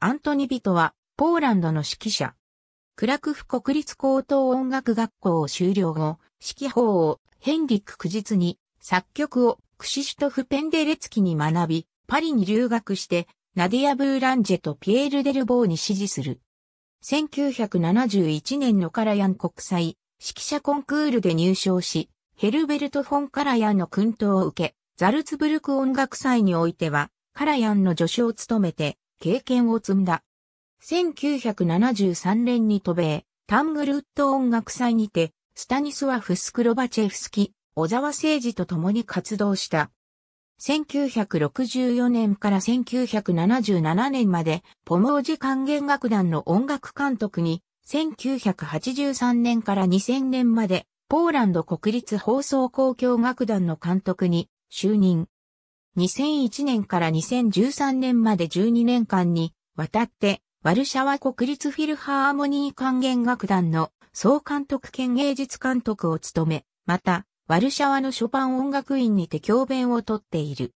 アントニ・ビトは、ポーランドの指揮者。クラクフ国立高等音楽学校を修了後、指揮法をヘンリック久実に、作曲をクシシュトフ・ペンデレツキに学び、パリに留学して、ナディア・ブーランジェとピエール・デルボーに指示する。1971年のカラヤン国際指揮者コンクールで入賞し、ヘルベルト・フォン・カラヤンの訓導を受け、ザルツブルク音楽祭においては、カラヤンの助手を務めて、経験を積んだ。1973年に渡米、タングルウッド音楽祭にて、スタニスワフスクロバチェフスキ、小沢誠二と共に活動した。1964年から1977年まで、ポモージ管弦楽団の音楽監督に、1983年から2000年まで、ポーランド国立放送交響楽団の監督に就任。2001年から2013年まで12年間にわたって、ワルシャワ国立フィルハーモニー管弦楽団の総監督兼芸術監督を務め、また、ワルシャワのショパン音楽院にて教鞭をとっている。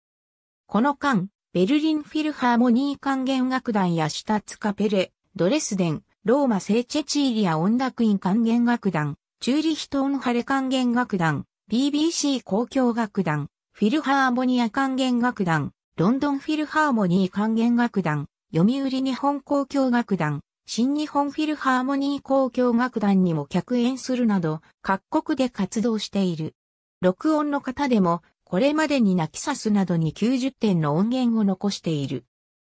この間、ベルリンフィルハーモニー管弦楽団やシュタッツカペレ、ドレスデン、ローマ聖チェチーリア音楽院管弦楽団、チューリヒトーンハレ管弦楽団、BBC 公共楽団、フィルハーモニア管弦楽団、ロンドンフィルハーモニー管弦楽団、読売日本交響楽団、新日本フィルハーモニー交響楽団にも客演するなど、各国で活動している。録音の方でも、これまでにナキサスなどに90点の音源を残している。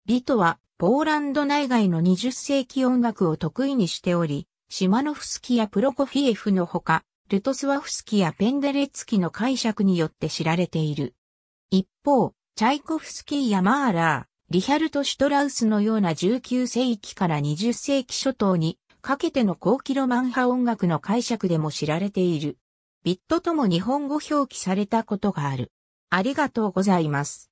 リトは、ポーランド内外の20世紀音楽を得意にしており、シマノフスキやプロコフィエフのほか、ルトスワフスキやペンデレツキの解釈によって知られている。一方、チャイコフスキーやマーラー、リヒャルト・シュトラウスのような19世紀から20世紀初頭にかけての高キロマン派音楽の解釈でも知られている。ビットとも日本語表記されたことがある。ありがとうございます。